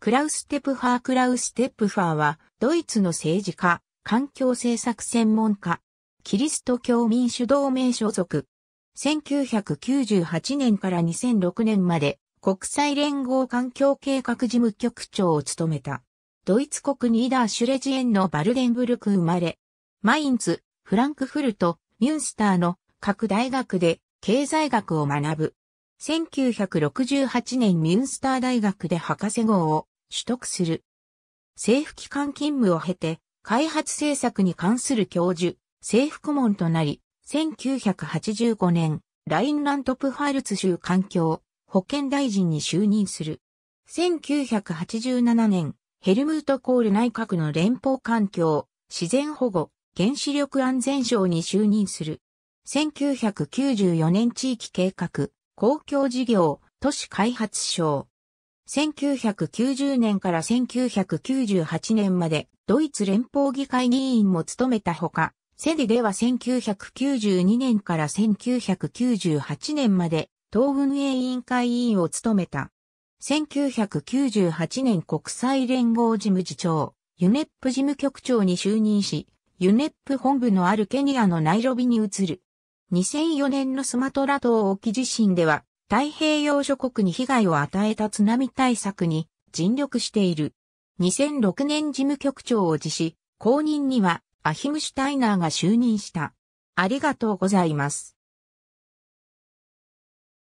クラウス・テプファー・クラウス・テプファーは、ドイツの政治家、環境政策専門家、キリスト教民主同盟所属。1998年から2006年まで、国際連合環境計画事務局長を務めた。ドイツ国ニーダーシュレジエンのバルデンブルク生まれ、マインツ、フランクフルト、ミュンスターの各大学で経済学を学ぶ。1968年ミュンスター大学で博士号を取得する。政府機関勤務を経て、開発政策に関する教授、政府顧問となり、1985年、ラインラントプファルツ州環境保健大臣に就任する。1987年、ヘルムート・コール内閣の連邦環境、自然保護、原子力安全省に就任する。1994年地域計画、公共事業、都市開発省。1990年から1998年までドイツ連邦議会議員も務めたほか、セディでは1992年から1998年まで党運営委員会委員を務めた。1998年国際連合事務次長、ユネップ事務局長に就任し、ユネップ本部のあるケニアのナイロビに移る。2004年のスマトラ島沖地震では、太平洋諸国に被害を与えた津波対策に尽力している。2006年事務局長を辞し、後任にはアヒムシュタイナーが就任した。ありがとうございます。